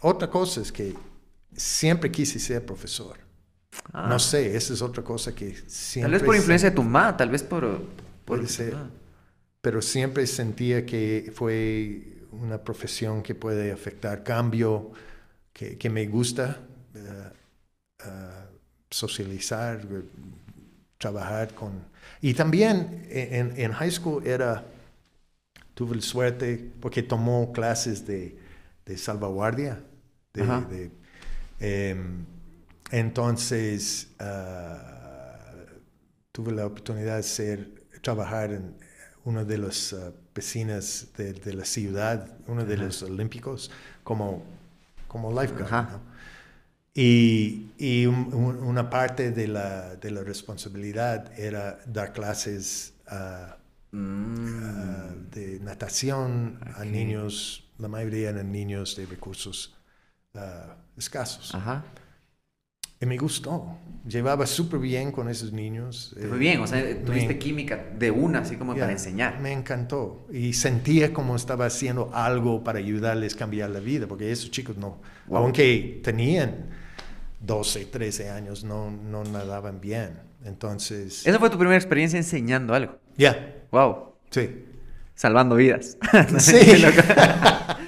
otra cosa es que siempre quise ser profesor. No ah. sé, esa es otra cosa que siempre... Tal vez por influencia de tu mamá, tal vez por... Pero siempre sentía que fue una profesión que puede afectar cambio, que, me gusta eh, eh, socializar, eh, trabajar con... Y también en, high school era... Tuve la suerte porque tomó clases de de salvaguardia. Em, entonces, ah, tuve la oportunidad de trabajar en una de las vecinas ah, piscinas de, la ciudad, uno de los olímpicos, como, como lifeguard. Y, una parte de la, responsabilidad era dar clases ah, mm. de natación a niños la mayoría eran niños de recursos ah, escasos. Ajá. Y me gustó. Llevaba súper bien con esos niños. Te eh, bien, o sea, tuviste química de una, así como para enseñar. Me encantó. Y sentía como estaba haciendo algo para ayudarles a cambiar la vida, porque esos chicos no, aunque tenían 12, 13 años, no, no nadaban bien. Entonces... Esa fue tu primera experiencia enseñando algo. Ya. Wow. Sí salvando vidas.